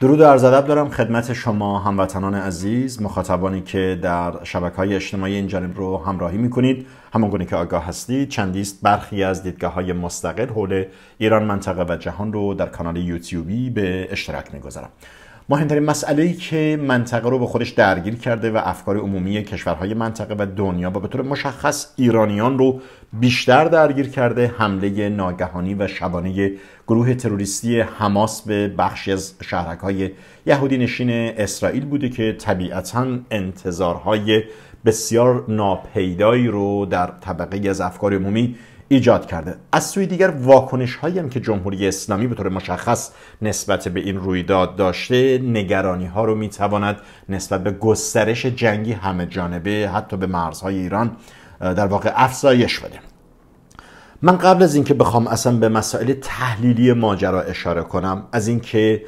درود و عرض دارم خدمت شما هموطنان عزیز مخاطبانی که در شبکه های اجتماعی این جانب رو همراهی میکنید همان که آگاه هستید چندیست برخی از دیدگاه های مستقل حول ایران منطقه و جهان رو در کانال یوتیوبی به اشتراک میگذارم مهمترین مسئله ای که منطقه رو به خودش درگیر کرده و افکار عمومی کشورهای منطقه و دنیا و به طور مشخص ایرانیان رو بیشتر درگیر کرده حمله ناگهانی و شبانه گروه تروریستی حماس به بخشی از شهرک های یهودی نشین اسرائیل بوده که طبیعتا انتظارهای بسیار ناپیدایی رو در طبقه از افکار عمومی ایجاد کرده از سوی دیگر واکنش هایی هم که جمهوری اسلامی به طور مشخص نسبت به این رویداد داشته نگرانی ها رو میتواند نسبت به گسترش جنگی همه جانبه حتی به مرزهای ایران در واقع افزایش بده من قبل از اینکه بخوام اصلا به مسائل تحلیلی ماجرا اشاره کنم از اینکه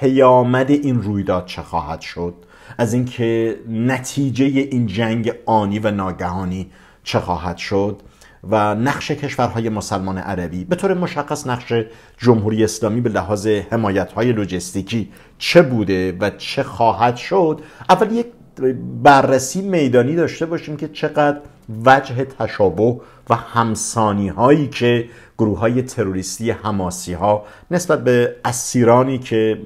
پیامد این رویداد چه خواهد شد از اینکه نتیجه این جنگ آنی و ناگهانی چه خواهد شد و نقش کشورهای مسلمان عربی به طور مشخص نقش جمهوری اسلامی به لحاظ حمایت‌های لوجستیکی چه بوده و چه خواهد شد اول یک بررسی میدانی داشته باشیم که چقدر وجه تشابه و همسانی هایی که گروه های تروریستی هماسی ها نسبت به اسیرانی که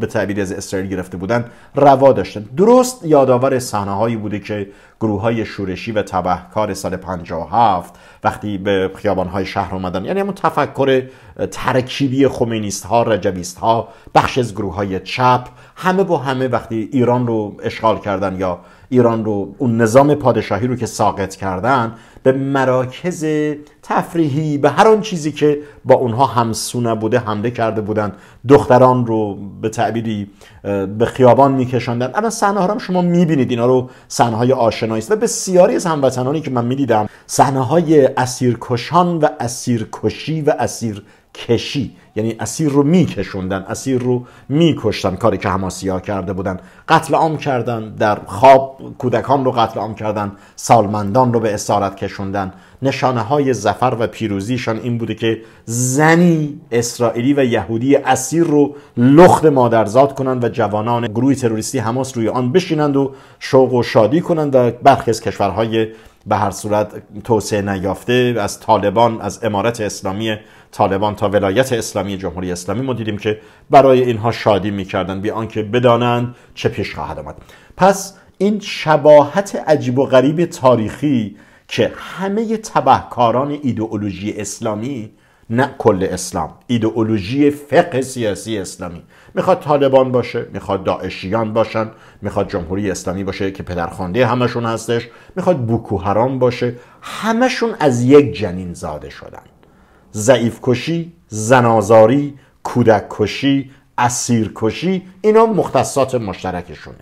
به تعبیر از اسرائیل گرفته بودند روا داشتند درست یادآور صحنه هایی بوده که گروه های شورشی و تبهکار سال 57 وقتی به خیابان های شهر اومدن یعنی همون تفکر ترکیبی خمینیست ها رجویست ها بخش از گروه های چپ همه با همه وقتی ایران رو اشغال کردن یا ایران رو اون نظام پادشاهی رو که ساقط کردن به مراکز تفریحی به هر آن چیزی که با اونها همسونه بوده حمله کرده بودن دختران رو به تعبیری به خیابان میکشاندن الان صحنه ها هم شما میبینید اینا رو صحنه های آشنایی و بسیاری از هموطنانی که من میدیدم صحنه های اسیرکشان و اسیرکشی و اسیر کشی یعنی اسیر رو میکشوندن اسیر رو میکشتن کاری که حماسی کرده بودن قتل عام کردن در خواب کودکان رو قتل عام کردن سالمندان رو به اسارت کشوندن نشانه های زفر و پیروزیشان این بوده که زنی اسرائیلی و یهودی اسیر رو لخت مادرزاد کنند و جوانان گروه تروریستی هماس روی آن بشینند و شوق و شادی کنند و برخی از کشورهای به هر صورت توسعه نیافته از طالبان از امارت اسلامی طالبان تا ولایت اسلامی جمهوری اسلامی ما دیدیم که برای اینها شادی میکردن بی آنکه بدانند چه پیش خواهد آمد پس این شباهت عجیب و غریب تاریخی که همه تبهکاران ایدئولوژی اسلامی نه کل اسلام ایدئولوژی فقه سیاسی اسلامی میخواد طالبان باشه میخواد داعشیان باشن میخواد جمهوری اسلامی باشه که پدرخوانده همشون هستش میخواد بوکو باشه همشون از یک جنین زاده شدن ضعیف کشی زنازاری کودک کشی اسیر کشی اینا مختصات مشترکشونه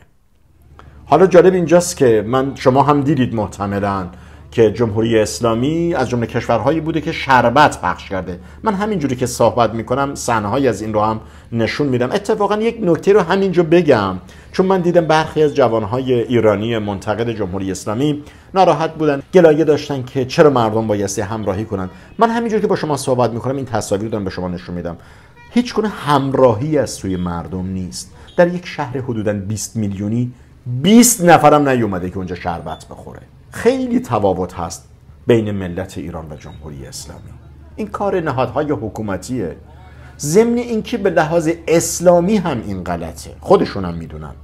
حالا جالب اینجاست که من شما هم دیدید محتملن که جمهوری اسلامی از جمله کشورهایی بوده که شربت پخش کرده من همینجوری که صحبت میکنم صحنههایی از این رو هم نشون میدم اتفاقا یک نکته رو همینجا بگم چون من دیدم برخی از جوانهای ایرانی منتقد جمهوری اسلامی ناراحت بودن گلایه داشتن که چرا مردم بایستی همراهی کنند. من همینجوری که با شما صحبت میکنم این تصاویر رو به شما نشون میدم هیچ همراهی از سوی مردم نیست در یک شهر حدودا 20 میلیونی 20 نفرم نیومده که اونجا شربت بخوره خیلی تفاوت هست بین ملت ایران و جمهوری اسلامی این کار نهادهای حکومتیه ضمن اینکه به لحاظ اسلامی هم این غلطه خودشون هم میدونن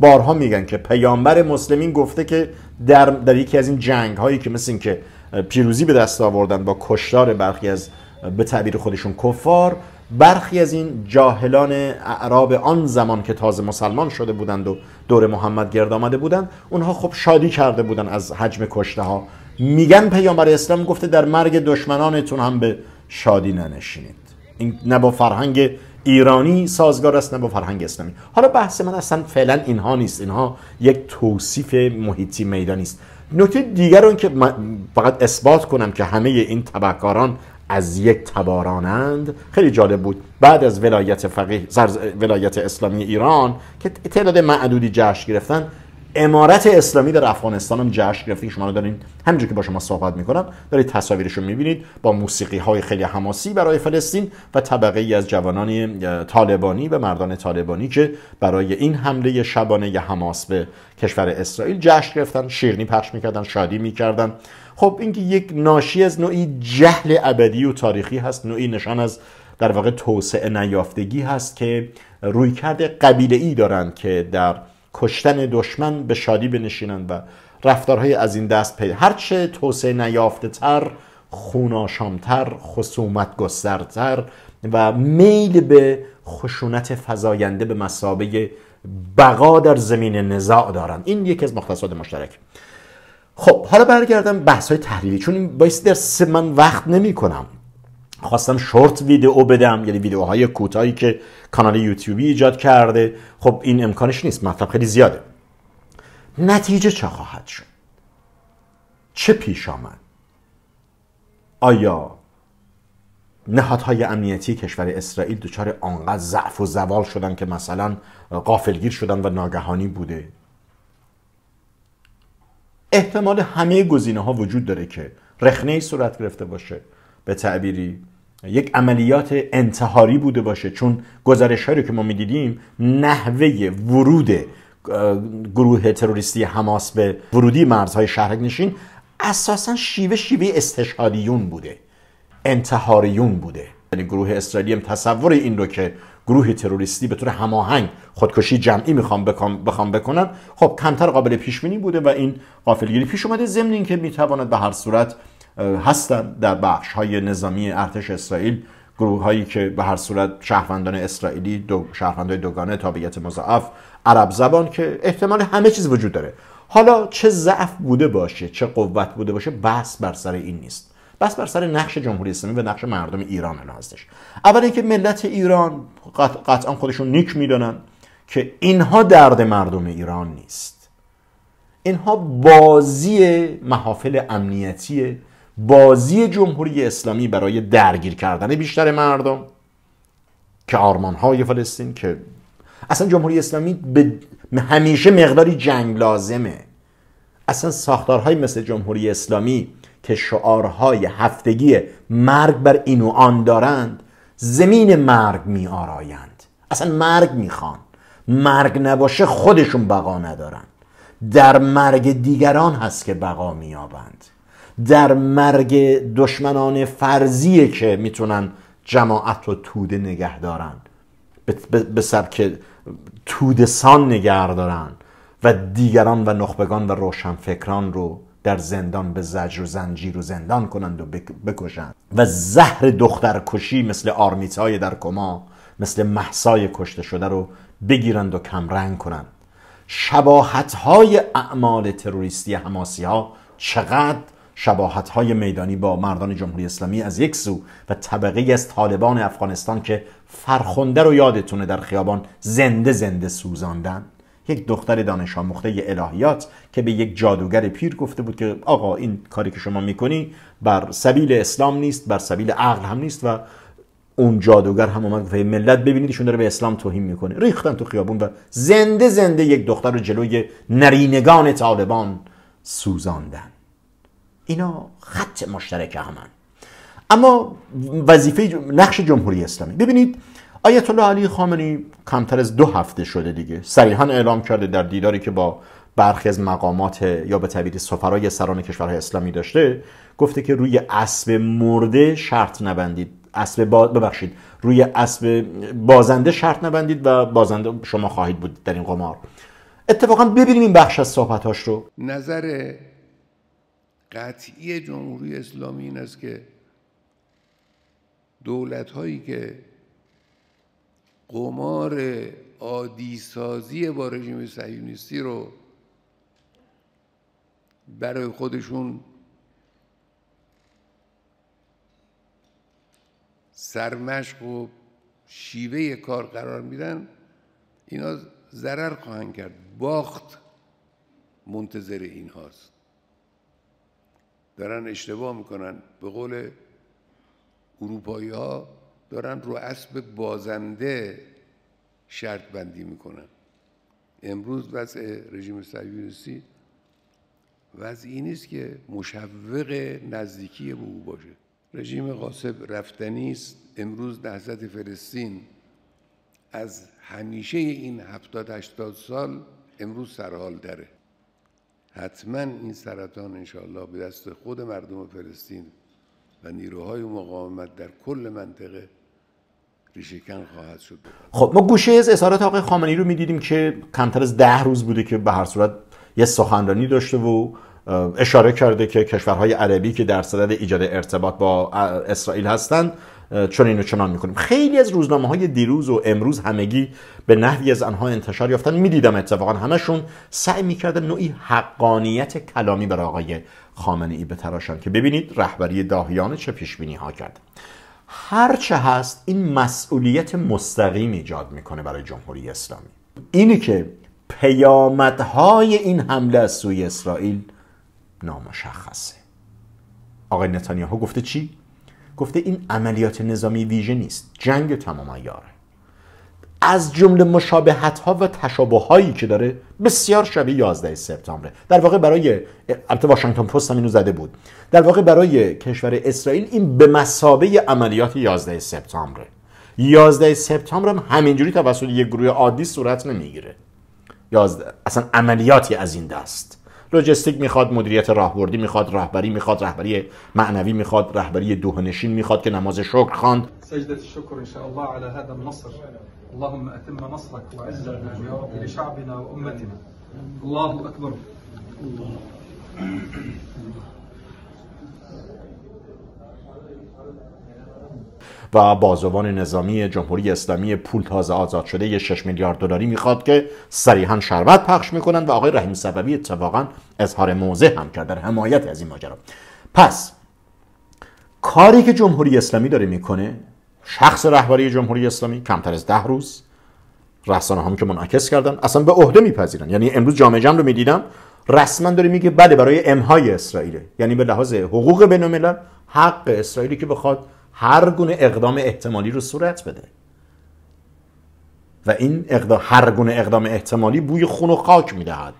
بارها میگن که پیامبر مسلمین گفته که در, در یکی از این جنگ هایی که مثل اینکه پیروزی به دست آوردن با کشتار برخی از به تعبیر خودشون کفار برخی از این جاهلان اعراب آن زمان که تازه مسلمان شده بودند و دور محمد گرد آمده بودند اونها خب شادی کرده بودند از حجم کشته ها میگن پیامبر اسلام گفته در مرگ دشمنانتون هم به شادی ننشینید این نه با فرهنگ ایرانی سازگار است نه با فرهنگ اسلامی حالا بحث من اصلا فعلا اینها نیست اینها یک توصیف محیطی میدانی است نکته دیگر اون که فقط اثبات کنم که همه این تبهکاران از یک تبارانند خیلی جالب بود بعد از ولایت فقیه ولایت اسلامی ایران که تعداد معدودی جشن گرفتن امارت اسلامی در افغانستان هم جشن گرفتی شما رو دارین همینجور که با شما صحبت میکنم دارید تصاویرش رو میبینید با موسیقی های خیلی حماسی برای فلسطین و طبقه ای از جوانان طالبانی و مردان طالبانی که برای این حمله شبانه حماس به کشور اسرائیل جشن گرفتن شیرنی پخش میکردن شادی میکردن خب این که یک ناشی از نوعی جهل ابدی و تاریخی هست نوعی نشان از در واقع توسعه نیافتگی هست که رویکرد قبیله ای دارند که در کشتن دشمن به شادی بنشینند و رفتارهای از این دست پی هرچه توسعه نیافته تر خوناشامتر خصومت گسترتر و میل به خشونت فزاینده به مسابقه بقا در زمین نزاع دارند این یکی از مختصات مشترک خب حالا برگردم بحث های تحلیلی چون این باعث سه من وقت نمی کنم خواستم شورت ویدیو بدم یعنی ویدیوهای کوتاهی که کانال یوتیوبی ایجاد کرده خب این امکانش نیست مطلب خیلی زیاده نتیجه چه خواهد شد چه پیش آمد آیا نهادهای امنیتی کشور اسرائیل دچار آنقدر ضعف و زوال شدن که مثلا قافلگیر شدن و ناگهانی بوده احتمال همه گزینه ها وجود داره که رخنه صورت گرفته باشه به تعبیری یک عملیات انتحاری بوده باشه چون گزارش هایی که ما میدیدیم نحوه ورود گروه تروریستی حماس به ورودی مرزهای شهرک نشین اساسا شیوه شیوه استشهادیون بوده انتحاریون بوده یعنی گروه اسرائیلی هم تصور این رو که گروه تروریستی به طور هماهنگ خودکشی جمعی میخوام بخوام بکنن خب کمتر قابل پیش بینی بوده و این قافلگیری پیش اومده ضمن اینکه میتواند به هر صورت هستند در بخش های نظامی ارتش اسرائیل گروه هایی که به هر صورت شهروندان اسرائیلی دو شهروندان دوگانه تابعیت مضاعف عرب زبان که احتمال همه چیز وجود داره حالا چه ضعف بوده باشه چه قوت بوده باشه بحث بر سر این نیست بس بر سر نقش جمهوری اسلامی و نقش مردم ایران الان هستش اول اینکه ملت ایران قطعا خودشون نیک میدونن که اینها درد مردم ایران نیست اینها بازی محافل امنیتی بازی جمهوری اسلامی برای درگیر کردن بیشتر مردم که های فلسطین که اصلا جمهوری اسلامی به همیشه مقداری جنگ لازمه اصلا ساختارهای مثل جمهوری اسلامی که شعارهای هفتگی مرگ بر این و آن دارند زمین مرگ می آرایند اصلا مرگ میخوان مرگ نباشه خودشون بقا ندارند در مرگ دیگران هست که بقا آبند در مرگ دشمنان فرضیه که میتونن جماعت و توده نگه دارن به سبک تودسان نگه دارند و دیگران و نخبگان و روشنفکران رو در زندان به زجر و زنجیر و زندان کنند و بکشند و زهر دختر کشی مثل آرمیتای در کما مثل محسای کشته شده رو بگیرند و کمرنگ کنند شباهت های اعمال تروریستی حماسی ها چقدر شباهت های میدانی با مردان جمهوری اسلامی از یک سو و طبقه از طالبان افغانستان که فرخنده رو یادتونه در خیابان زنده زنده سوزاندن یک دختر دانش آموخته الهیات که به یک جادوگر پیر گفته بود که آقا این کاری که شما میکنی بر سبیل اسلام نیست بر سبیل عقل هم نیست و اون جادوگر هم اومد گفت ملت ببینید ایشون داره به اسلام توهین میکنه ریختن تو خیابون و زنده زنده یک دختر رو جلوی نرینگان طالبان سوزاندن اینا خط مشترک همن اما وظیفه نقش جمهوری اسلامی ببینید آیت الله علی خامنی کمتر از دو هفته شده دیگه صریحا اعلام کرده در دیداری که با برخی از مقامات یا به تعبیر سفرای سران کشورهای اسلامی داشته گفته که روی اسب مرده شرط نبندید اسب ببخشید روی اسب بازنده شرط نبندید و بازنده شما خواهید بود در این قمار اتفاقا ببینیم این بخش از صحبتاش رو نظر قطعی جمهوری اسلامی این است که دولت هایی که قمار عادی سازی با رژیم صهیونیستی رو برای خودشون سرمشق و شیوه کار قرار میدن اینا ضرر خواهند کرد باخت منتظر اینهاست. هاست دارن اشتباه میکنن به قول اروپایی ها دارن رو اسب بازنده شرط بندی میکنن امروز وضع رژیم صهیونیستی وضعی نیست که مشوق نزدیکی به او باشه رژیم قاسب رفتنی است امروز نهضت فلسطین از همیشه این 70 80 سال امروز سرحال داره حتما این سرطان انشاءالله به دست خود مردم فلسطین و نیروهای مقاومت در کل منطقه ریشکن خب ما گوشه از اظهارات آقای خامنه‌ای رو میدیدیم که کمتر از ده روز بوده که به هر صورت یه سخنرانی داشته و اشاره کرده که کشورهای عربی که در صدد ایجاد ارتباط با اسرائیل هستند چون اینو چنان میکنیم خیلی از روزنامه های دیروز و امروز همگی به نحوی از آنها انتشار یافتن میدیدم اتفاقا همشون سعی میکردن نوعی حقانیت کلامی برای آقای خامنه ای بتراشن که ببینید رهبری داهیان چه پیش بینی ها کرد هرچه هست این مسئولیت مستقیم ایجاد میکنه برای جمهوری اسلامی اینی که پیامدهای این حمله از سوی اسرائیل نامشخصه آقای نتانیاهو گفته چی؟ گفته این عملیات نظامی ویژه نیست جنگ تمام ایاره از جمله مشابهت ها و تشابه هایی که داره بسیار شبیه 11 سپتامبره. در واقع برای البته واشنگتن پست هم اینو زده بود در واقع برای کشور اسرائیل این به مسابه عملیات 11 سپتامبر 11 سپتامبر هم همینجوری توسط یک گروه عادی صورت نمیگیره 11 اصلا عملیاتی از این دست لوجستیک میخواد مدیریت راهبردی میخواد رهبری میخواد رهبری معنوی میخواد رهبری دوهنشین میخواد که نماز شکر خواند سجدت شکر ان شاء الله على هذا النصر اللهم اتم نصرك وعز يا لشعبنا وامتنا الله اكبر الله و بازوان نظامی جمهوری اسلامی پول تازه آزاد شده 6 میلیارد دلاری میخواد که صریحا شربت پخش میکنند و آقای رحیم صفوی اتفاقا اظهار موضع هم کرد در حمایت از این ماجرا پس کاری که جمهوری اسلامی داره میکنه شخص رهبری جمهوری اسلامی کمتر از ده روز رسانه هم که منعکس کردن اصلا به عهده میپذیرن یعنی امروز جامعه جمع رو میدیدم رسما داره میگه بله برای امهای اسرائیل یعنی به لحاظ حقوق بین حق اسرائیلی که بخواد هر گونه اقدام احتمالی رو صورت بده و این اقدام هر گونه اقدام احتمالی بوی خون و خاک میدهد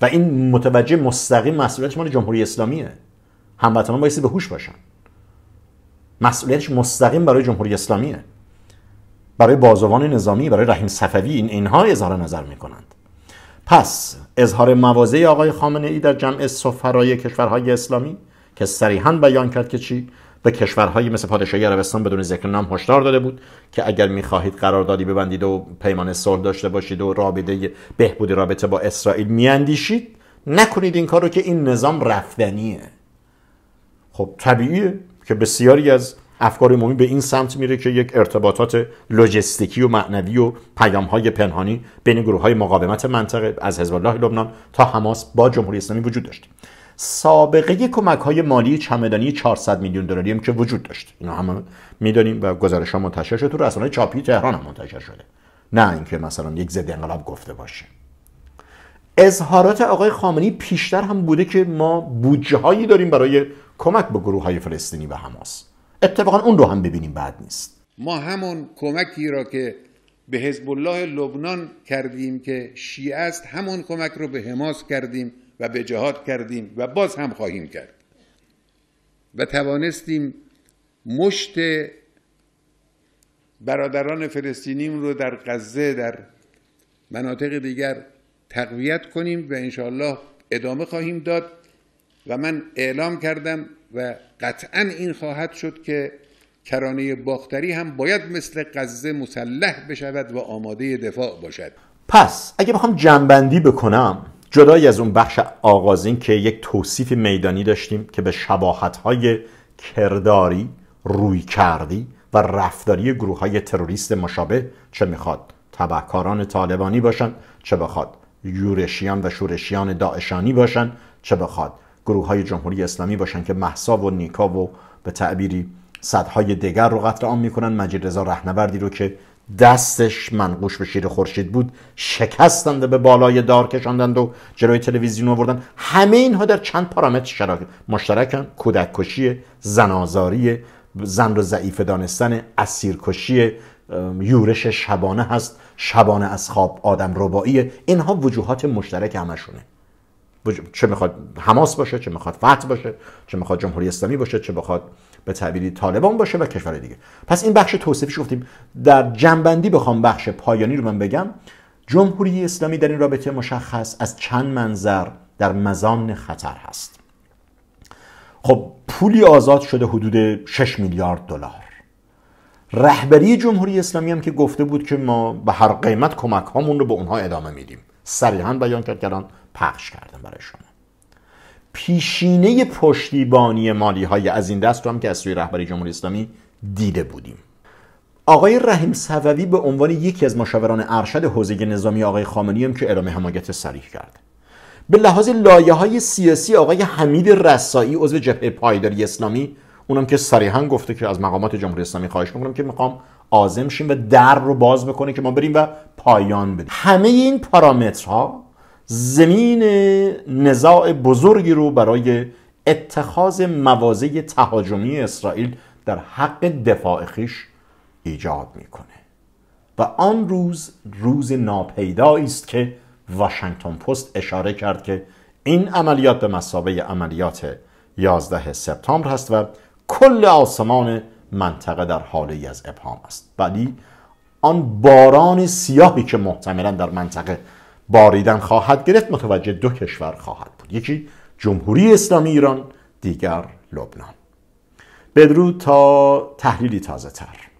و این متوجه مستقیم مسئولیتش مال جمهوری اسلامیه هموطنان بایستی به هوش باشن مسئولیتش مستقیم برای جمهوری اسلامیه برای بازوان نظامی برای رحیم صفوی این اینها اظهار نظر میکنند پس اظهار موازه آقای خامنه ای در جمع سفرای کشورهای اسلامی که صریحا بیان کرد که چی به کشورهایی مثل پادشاهی عربستان بدون ذکر نام هشدار داده بود که اگر میخواهید قراردادی ببندید و پیمان صلح داشته باشید و رابطه بهبودی رابطه با اسرائیل میاندیشید نکنید این کارو که این نظام رفتنیه خب طبیعیه که بسیاری از افکار عمومی به این سمت میره که یک ارتباطات لوجستیکی و معنوی و پیام های پنهانی بین گروه های مقاومت منطقه از حزب الله لبنان تا حماس با جمهوری اسلامی وجود داشته. سابقه کمک های مالی چمدانی 400 میلیون دلاری هم که وجود داشت اینا همه میدانیم و گزارش ها منتشر شده تو رسانه چاپی تهران هم منتشر شده نه اینکه مثلا یک ضد انقلاب گفته باشه اظهارات آقای خامنی پیشتر هم بوده که ما بودجه هایی داریم برای کمک به گروه های فلسطینی و حماس اتفاقا اون رو هم ببینیم بعد نیست ما همون کمکی را که به حزب الله لبنان کردیم که شیعه است همون کمک رو به حماس کردیم و به جهاد کردیم و باز هم خواهیم کرد و توانستیم مشت برادران فلسطینیم رو در غزه در مناطق دیگر تقویت کنیم و انشاءالله ادامه خواهیم داد و من اعلام کردم و قطعا این خواهد شد که کرانه باختری هم باید مثل قزه مسلح بشود و آماده دفاع باشد پس اگه بخوام جنبندی بکنم جدای از اون بخش آغازین که یک توصیف میدانی داشتیم که به شباهت‌های کرداری، روی کردی و رفتاری گروه های تروریست مشابه چه میخواد تبهکاران طالبانی باشن چه بخواد یورشیان و شورشیان داعشانی باشن چه بخواد گروه های جمهوری اسلامی باشن که محسا و نیکا و به تعبیری صدهای دیگر رو قتل عام میکنن مجید رضا رهنوردی رو که دستش منقوش به شیر خورشید بود شکستند به بالای دار کشاندند و جلوی تلویزیون آوردن همه اینها در چند پارامتر مشترک مشترکن کودک کشی زنازاری زن رو ضعیف دانستن اسیرکشی یورش شبانه هست شبانه از خواب آدم رباعیه اینها وجوهات مشترک همشونه چه میخواد حماس باشه چه میخواد فتح باشه چه میخواد جمهوری اسلامی باشه چه بخواد به تعبیری طالبان باشه و کشور دیگه پس این بخش توصیفش گفتیم در جنبندی بخوام بخش پایانی رو من بگم جمهوری اسلامی در این رابطه مشخص از چند منظر در مزان خطر هست خب پولی آزاد شده حدود 6 میلیارد دلار رهبری جمهوری اسلامی هم که گفته بود که ما به هر قیمت کمک هامون رو به اونها ادامه میدیم صریحا بیان کرد پخش کردن برای شما پیشینه پشتیبانی مالی های از این دست رو هم که از سوی رهبری جمهوری اسلامی دیده بودیم آقای رحیم صفوی به عنوان یکی از مشاوران ارشد حوزه نظامی آقای خامنه‌ای هم که اعلام حمایت صریح کرد به لحاظ لایه های سیاسی آقای حمید رسایی عضو جبهه پایداری اسلامی اونم که صریحا گفته که از مقامات جمهوری اسلامی خواهش میکنم که میخوام آزم شیم و در رو باز بکنه که ما بریم و پایان بدیم همه این پارامترها زمین نزاع بزرگی رو برای اتخاذ مواضع تهاجمی اسرائیل در حق دفاع خیش ایجاد میکنه و آن روز روز ناپیدایی است که واشنگتن پست اشاره کرد که این عملیات به مسابقه عملیات 11 سپتامبر هست و کل آسمان منطقه در حاله از ابهام است ولی آن باران سیاهی که محتملا در منطقه باریدن خواهد گرفت متوجه دو کشور خواهد بود یکی جمهوری اسلامی ایران دیگر لبنان بدرود تا تحلیلی تازه تر